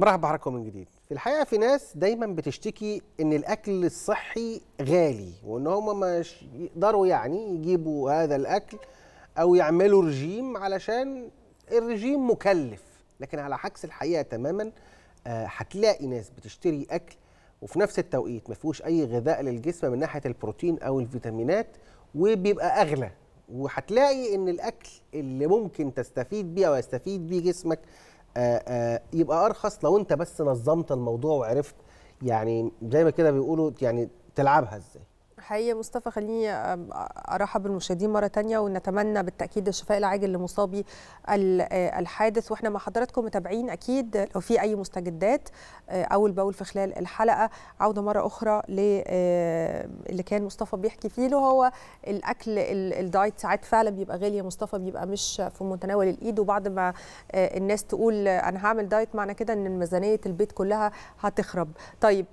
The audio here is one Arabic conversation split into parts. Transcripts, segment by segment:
مرحبا بحضراتكم من جديد في الحقيقه في ناس دايما بتشتكي ان الاكل الصحي غالي وان هم مش يقدروا يعني يجيبوا هذا الاكل او يعملوا رجيم علشان الرجيم مكلف لكن على عكس الحقيقه تماما آه، هتلاقي ناس بتشتري اكل وفي نفس التوقيت ما فيهوش اي غذاء للجسم من ناحيه البروتين او الفيتامينات وبيبقى اغلى وهتلاقي ان الاكل اللي ممكن تستفيد بيه او يستفيد بيه جسمك آه، آه، يبقى ارخص لو انت بس نظمت الموضوع وعرفت يعني زي ما كده بيقولوا يعني تلعبها ازاي حقيقة مصطفى خليني ارحب بالمشاهدين مره ثانيه ونتمنى بالتاكيد الشفاء العاجل لمصابي آه، الحادث واحنا مع حضراتكم متابعين اكيد لو في اي مستجدات آه، اول باول في خلال الحلقه عوده مره اخرى آه، اللي كان مصطفى بيحكي فيه له هو الاكل الدايت ساعات فعلا بيبقى غالي يا مصطفى بيبقى مش في متناول الايد وبعد ما الناس تقول انا هعمل دايت معنى كده ان ميزانيه البيت كلها هتخرب طيب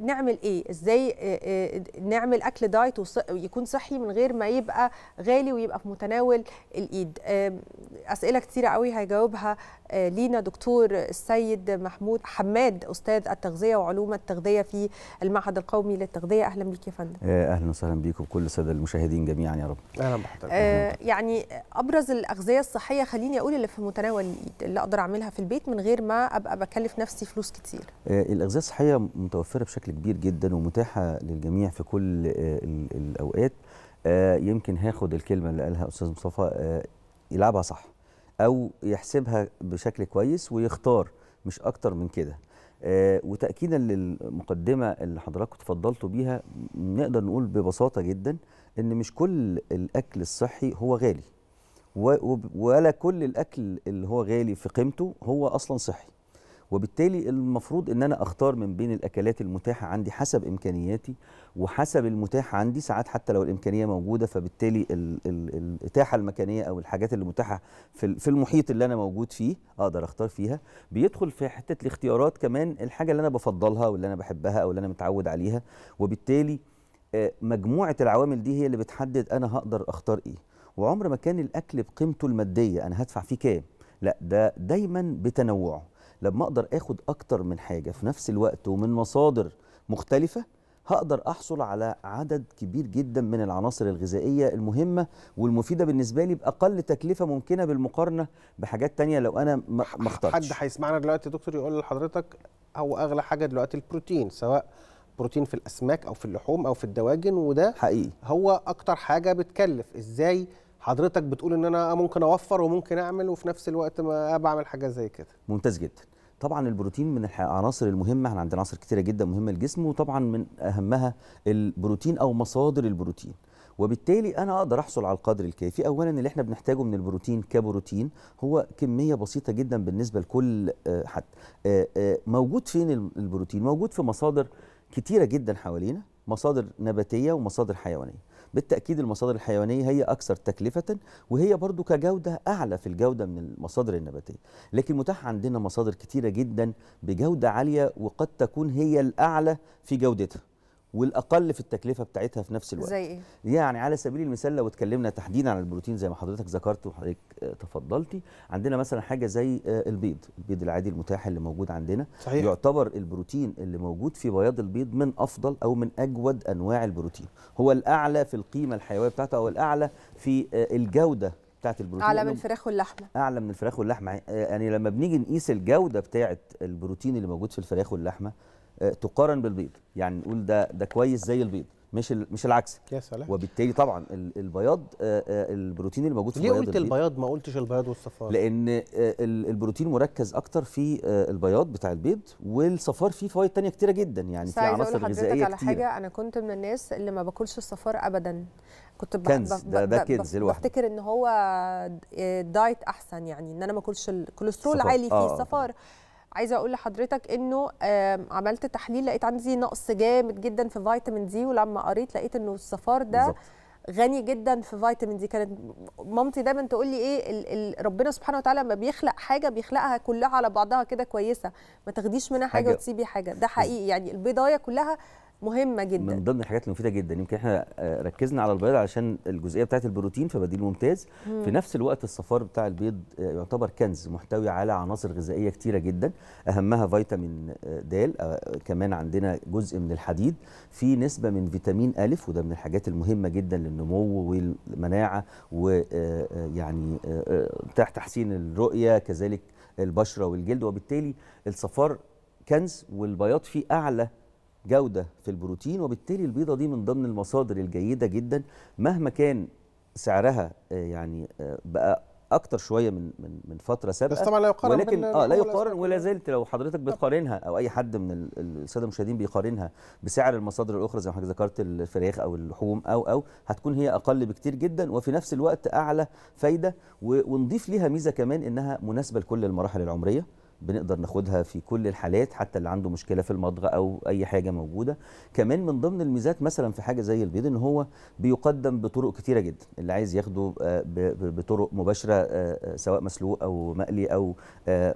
نعمل ايه ازاي آه، آه، نعمل اكل دايت ويكون صحي من غير ما يبقى غالي ويبقى في متناول الايد اسئله كتيره قوي هيجاوبها آه، لينا دكتور السيد محمود حماد استاذ التغذيه وعلوم التغذيه في المعهد القومي للتغذيه اهلا بيك يا فندم اهلا وسهلا بيكم وبكل الساده المشاهدين جميعا يا رب اهلا بحضرتك يعني ابرز الاغذيه الصحيه خليني اقول اللي في متناول الايد اللي اقدر اعملها في البيت من غير ما ابقى بكلف نفسي فلوس كتير الاغذيه الصحيه متوفره منتشره بشكل كبير جدا ومتاحه للجميع في كل آه، الاوقات آه، يمكن هاخد الكلمه اللي قالها استاذ مصطفى آه، يلعبها صح او يحسبها بشكل كويس ويختار مش اكتر من كده وتاكيدا للمقدمه اللي حضراتكم تفضلتوا بيها نقدر نقول ببساطه جدا ان مش كل الاكل الصحي هو غالي ولا كل الاكل اللي هو غالي في قيمته هو اصلا صحي وبالتالي المفروض ان انا اختار من بين الاكلات المتاحه عندي حسب امكانياتي وحسب المتاح عندي ساعات حتى لو الامكانيه موجوده فبالتالي الاتاحه المكانيه او الحاجات اللي متاحه في المحيط اللي انا موجود فيه اقدر اختار فيها بيدخل في حته الاختيارات كمان الحاجه اللي انا بفضلها واللي انا بحبها او اللي انا متعود عليها وبالتالي آه، مجموعه العوامل دي هي اللي بتحدد انا هقدر اختار ايه وعمر ما كان الاكل بقيمته الماديه انا هدفع فيه كام لا ده دايما بتنوعه لما اقدر اخد اكتر من حاجه في نفس الوقت ومن مصادر مختلفه هقدر احصل على عدد كبير جدا من العناصر الغذائيه المهمه والمفيده بالنسبه لي باقل تكلفه ممكنه بالمقارنه بحاجات تانية لو انا ما اخترتش حد هيسمعنا دلوقتي يا دكتور يقول لحضرتك هو اغلى حاجه دلوقتي البروتين سواء بروتين في الاسماك او في اللحوم او في الدواجن وده حقيقي هو اكتر حاجه بتكلف ازاي حضرتك بتقول ان انا ممكن اوفر وممكن اعمل وفي نفس الوقت ما بعمل حاجه زي كده ممتاز جدا طبعا البروتين من العناصر المهمه احنا عندنا عناصر كتيره جدا مهمه للجسم وطبعا من اهمها البروتين او مصادر البروتين وبالتالي انا اقدر احصل على القدر الكافي اولا اللي احنا بنحتاجه من البروتين كبروتين هو كميه بسيطه جدا بالنسبه لكل آه، حد آه، آه، موجود فين البروتين موجود في مصادر كتيره جدا حوالينا مصادر نباتيه ومصادر حيوانيه بالتأكيد المصادر الحيوانية هي أكثر تكلفة وهي برضو كجودة أعلى في الجودة من المصادر النباتية لكن متاح عندنا مصادر كتيرة جدا بجودة عالية وقد تكون هي الأعلى في جودتها والاقل في التكلفه بتاعتها في نفس الوقت زي ايه يعني على سبيل المثال لو اتكلمنا تحديدا عن البروتين زي ما حضرتك ذكرت وحضرتك آه، تفضلتي عندنا مثلا حاجه زي آه، البيض البيض العادي المتاح اللي موجود عندنا صحيح. يعتبر البروتين اللي موجود في بياض البيض من افضل او من اجود انواع البروتين هو الاعلى في القيمه الحيويه بتاعته او الاعلى في آه، الجوده بتاعت البروتين اعلى من الفراخ واللحمه اعلى من الفراخ واللحمه يعني, يعني لما بنيجي نقيس الجوده بتاعه البروتين اللي موجود في الفراخ واللحمه آه، تقارن بالبيض يعني نقول ده ده كويس زي البيض مش مش العكس يا سلام وبالتالي طبعا البياض آه، آه، البروتين اللي موجود في البياض ليه قلت البياض ما قلتش البياض والصفار لان البروتين مركز اكتر في البياض بتاع البيض والصفار فيه فوائد تانية كتيره جدا يعني في عناصر غذائيه على حاجه انا كنت من الناس اللي ما باكلش الصفار ابدا كنت كنز ده ده كنز لوحده بفتكر ان هو دايت احسن يعني ان انا ما اكلش الكوليسترول عالي فيه الصفار آه. عايزه اقول لحضرتك انه عملت تحليل لقيت عندي نقص جامد جدا في فيتامين دي ولما قريت لقيت انه الصفار ده بالزبط. غني جدا في فيتامين دي كانت مامتي دايما تقول لي ايه ال ال ربنا سبحانه وتعالى لما بيخلق حاجه بيخلقها كلها على بعضها كده كويسه ما تاخديش منها حاجه, حاجة وتسيبي حاجه ده حقيقي يعني البيضايه كلها مهمه جدا من ضمن الحاجات المفيده جدا يمكن احنا آه، ركزنا على البيض علشان الجزئيه بتاعه البروتين فبديل ممتاز مم. في نفس الوقت الصفار بتاع البيض آه، يعتبر كنز محتوي على عناصر غذائيه كتيره جدا اهمها فيتامين آه، د كمان عندنا جزء من الحديد في نسبه من فيتامين ا وده من الحاجات المهمه جدا للنمو والمناعه ويعني تحسين الرؤيه كذلك البشره والجلد وبالتالي الصفار كنز والبياض فيه اعلى جودة في البروتين وبالتالي البيضة دي من ضمن المصادر الجيدة جدا مهما كان سعرها آه، يعني آه، بقى اكتر شويه من من من فتره سابقه بس طبعا لا يقارن ولكن اه لا يقارن ولا زلت لو حضرتك بتقارنها او اي حد من الساده المشاهدين بيقارنها بسعر المصادر الاخرى زي ما حضرتك ذكرت الفراخ او اللحوم او او هتكون هي اقل بكتير جدا وفي نفس الوقت اعلى فايده ونضيف ليها ميزه كمان انها مناسبه لكل المراحل العمريه بنقدر ناخدها في كل الحالات حتى اللي عنده مشكله في المضغ او اي حاجه موجوده كمان من ضمن الميزات مثلا في حاجه زي البيض ان هو بيقدم بطرق كتيره جدا اللي عايز ياخده آه، بطرق مباشره آه، آه، سواء مسلوق او مقلي او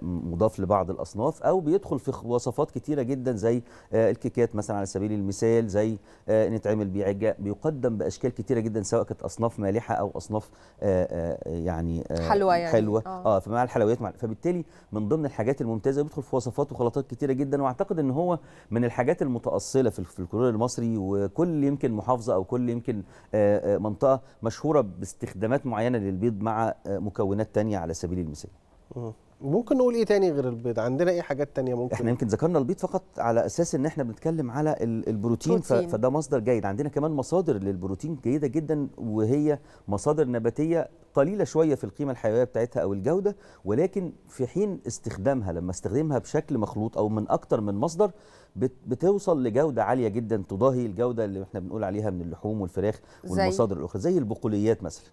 مضاف لبعض الاصناف او بيدخل في وصفات كتيره جدا زي الكيكات مثلا على سبيل المثال زي ان يتعمل بيه عجه بيقدم باشكال كتيره جدا سواء كانت اصناف مالحه او اصناف يعني حلوه يعني حلوه اه, آه فمع الحلويات مع فبالتالي من ضمن الحاجات الحاجات الممتازه بيدخل في وصفات وخلطات كتيره جدا واعتقد ان هو من الحاجات المتاصله في الفلكلور المصري وكل يمكن محافظه او كل يمكن منطقه مشهوره باستخدامات معينه للبيض مع مكونات تانية على سبيل المثال ممكن نقول ايه تاني غير البيض عندنا ايه حاجات تانية ممكن احنا يمكن ذكرنا البيض فقط على اساس ان احنا بنتكلم على البروتين بروتين. فده مصدر جيد عندنا كمان مصادر للبروتين جيده جدا وهي مصادر نباتيه قليله شويه في القيمه الحيويه بتاعتها او الجوده ولكن في حين استخدامها لما استخدمها بشكل مخلوط او من اكتر من مصدر بتوصل لجوده عاليه جدا تضاهي الجوده اللي احنا بنقول عليها من اللحوم والفراخ والمصادر الاخرى زي البقوليات مثلا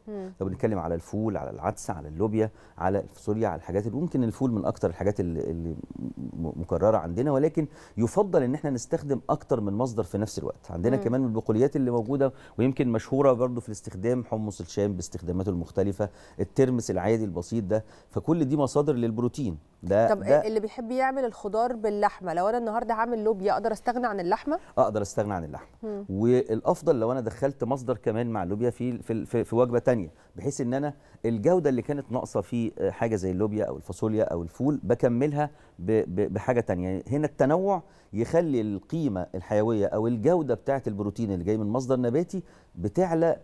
لو بنتكلم على الفول على العدس على اللوبيا على سوريا على الحاجات اللي ممكن الفول من اكتر الحاجات اللي مكرره عندنا ولكن يفضل ان احنا نستخدم اكتر من مصدر في نفس الوقت عندنا مم. كمان من البقوليات اللي موجوده ويمكن مشهوره برضو في الاستخدام حمص الشام باستخداماته المختلفه مختلفة الترمس العادي البسيط ده فكل دي مصادر للبروتين ده طب ده اللي بيحب يعمل الخضار باللحمه لو انا النهارده هعمل لوبيا اقدر استغنى عن اللحمه اقدر استغنى عن اللحمه مم. والافضل لو انا دخلت مصدر كمان مع اللوبيا في في, في, في وجبه تانية بحيث ان انا الجوده اللي كانت ناقصه في آه، حاجه زي اللوبيا او الفاصوليا او الفول بكملها ب ب بحاجه تانية يعني هنا التنوع يخلي القيمه الحيويه او الجوده بتاعه البروتين اللي جاي من مصدر نباتي بتعلى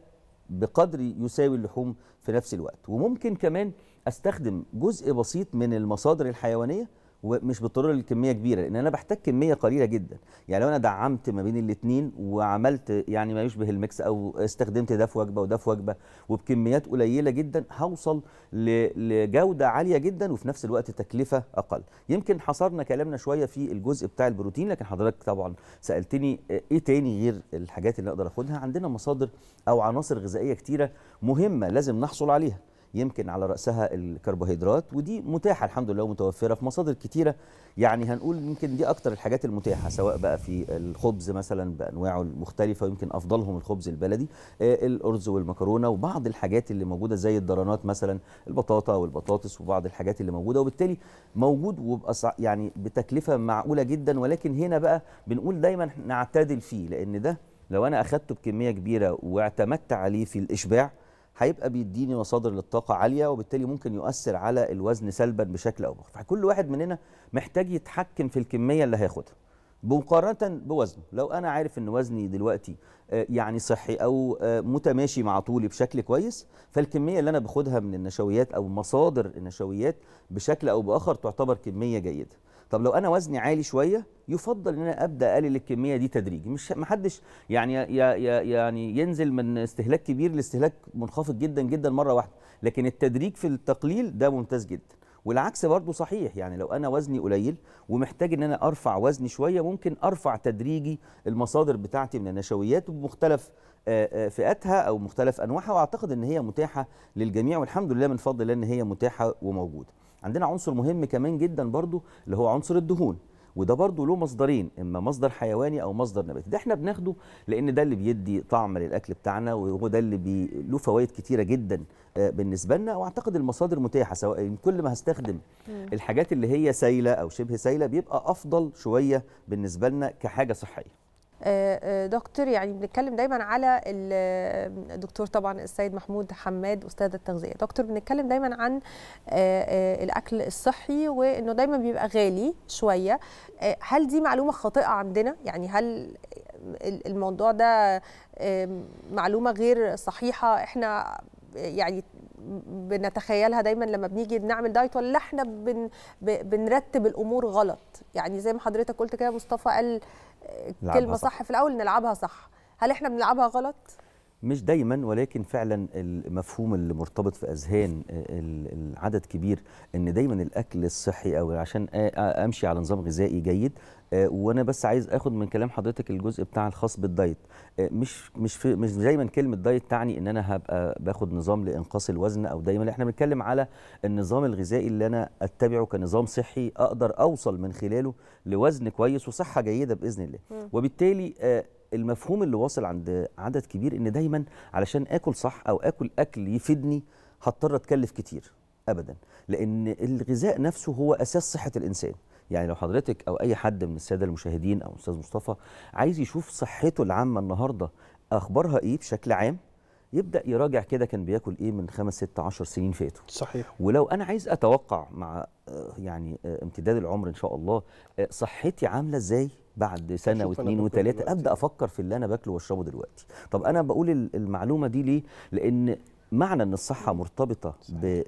بقدر يساوي اللحوم في نفس الوقت وممكن كمان استخدم جزء بسيط من المصادر الحيوانيه ومش بضطر الكميه كبيره لان انا بحتاج كميه قليله جدا يعني لو انا دعمت ما بين الاثنين وعملت يعني ما يشبه الميكس او استخدمت ده في وجبه وده في وجبه وبكميات قليله جدا هوصل لجوده عاليه جدا وفي نفس الوقت تكلفه اقل يمكن حصرنا كلامنا شويه في الجزء بتاع البروتين لكن حضرتك طبعا سالتني ايه تاني غير الحاجات اللي اقدر اخدها عندنا مصادر او عناصر غذائيه كتيره مهمه لازم نحصل عليها يمكن على رأسها الكربوهيدرات ودي متاحة الحمد لله ومتوفرة في مصادر كتيرة يعني هنقول يمكن دي أكتر الحاجات المتاحة سواء بقى في الخبز مثلا بأنواعه المختلفة ويمكن أفضلهم الخبز البلدي آه، الأرز والمكرونة وبعض الحاجات اللي موجودة زي الدرانات مثلا البطاطا والبطاطس وبعض الحاجات اللي موجودة وبالتالي موجود وبأسع يعني بتكلفة معقولة جدا ولكن هنا بقى بنقول دايما نعتدل فيه لأن ده لو أنا أخدته بكمية كبيرة واعتمدت عليه في الإشباع هيبقى بيديني مصادر للطاقه عاليه وبالتالي ممكن يؤثر على الوزن سلبا بشكل او باخر فكل واحد مننا محتاج يتحكم في الكميه اللي هياخدها مقارنه بوزنه لو انا عارف ان وزني دلوقتي آه، يعني صحي او آه، متماشي مع طولي بشكل كويس فالكميه اللي انا باخدها من النشويات او مصادر النشويات بشكل او باخر تعتبر كميه جيده طب لو انا وزني عالي شويه يفضل ان انا ابدا اقلل الكميه دي تدريجي مش محدش يعني يا يا يعني ينزل من استهلاك كبير لاستهلاك منخفض جدا جدا مره واحده لكن التدريج في التقليل ده ممتاز جدا والعكس برضه صحيح يعني لو انا وزني قليل ومحتاج ان انا ارفع وزني شويه ممكن ارفع تدريجي المصادر بتاعتي من النشويات بمختلف آه، آه، فئاتها او مختلف انواعها واعتقد ان هي متاحه للجميع والحمد لله من فضل الله ان هي متاحه وموجوده عندنا عنصر مهم كمان جدا برضو اللي هو عنصر الدهون وده برضه له مصدرين اما مصدر حيواني او مصدر نباتي ده احنا بناخده لان ده اللي بيدي طعم للاكل بتاعنا وهو ده اللي بي... له فوائد كتيره جدا آه، بالنسبه لنا واعتقد المصادر متاحه سواء كل ما هستخدم الحاجات اللي هي سايله او شبه سايله بيبقى افضل شويه بالنسبه لنا كحاجه صحيه آه، آه، دكتور يعني بنتكلم دايما على الدكتور آه، طبعا السيد محمود حماد استاذ التغذيه دكتور بنتكلم دايما عن الاكل الصحي وانه دايما بيبقى غالي شويه هل دي معلومه خاطئه عندنا يعني هل الموضوع ده معلومه غير صحيحه احنا يعني بنتخيلها دايما لما بنيجي بنعمل دايت ولا احنا بن بنرتب الامور غلط يعني زي ما حضرتك قلت كده مصطفى قال كلمه صح. صح في الاول نلعبها صح هل احنا بنلعبها غلط مش دايما ولكن فعلا المفهوم اللي مرتبط في اذهان العدد كبير ان دايما الاكل الصحي او عشان امشي على نظام غذائي جيد وانا بس عايز اخد من كلام حضرتك الجزء بتاع الخاص بالدايت مش مش في مش دايما كلمه دايت تعني ان انا هبقى باخد نظام لانقاص الوزن او دايما احنا بنتكلم على النظام الغذائي اللي انا اتبعه كنظام صحي اقدر اوصل من خلاله لوزن كويس وصحه جيده باذن الله وبالتالي المفهوم اللي واصل عند عدد كبير ان دايما علشان اكل صح او اكل اكل يفيدني هضطر اتكلف كتير ابدا لان الغذاء نفسه هو اساس صحه الانسان يعني لو حضرتك او اي حد من الساده المشاهدين او استاذ مصطفى عايز يشوف صحته العامه النهارده اخبارها ايه بشكل عام يبدا يراجع كده كان بياكل ايه من خمس ست عشر سنين فاتوا صحيح ولو انا عايز اتوقع مع آه، يعني آه، امتداد العمر ان شاء الله آه، صحتي عامله ازاي بعد سنه واثنين وثلاثه ابدا افكر في اللي انا باكله واشربه دلوقتي طب انا بقول المعلومه دي ليه لان معنى ان الصحه مرتبطه آه،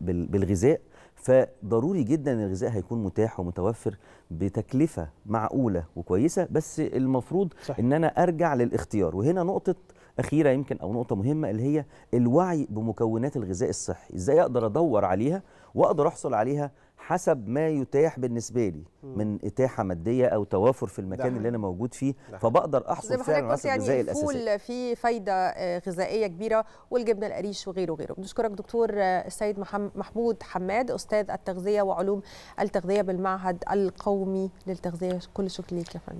بالغذاء فضروري جدا ان الغذاء هيكون متاح ومتوفر بتكلفه معقوله وكويسه بس المفروض صحيح. ان انا ارجع للاختيار وهنا نقطه اخيره يمكن او نقطه مهمه اللي هي الوعي بمكونات الغذاء الصحي ازاي اقدر ادور عليها واقدر احصل عليها حسب ما يتاح بالنسبه لي من اتاحه ماديه او توافر في المكان اللي انا موجود فيه فبقدر احصل فعلا على الغذاء يعني الاساسي يعني الغذائي الاساسي فيه فايده آه، غذائيه كبيره والجبنه القريش وغيره وغيره بنشكرك دكتور آه، السيد محمود حماد استاذ التغذيه وعلوم التغذيه بالمعهد القومي للتغذيه كل شكر ليك يا فندم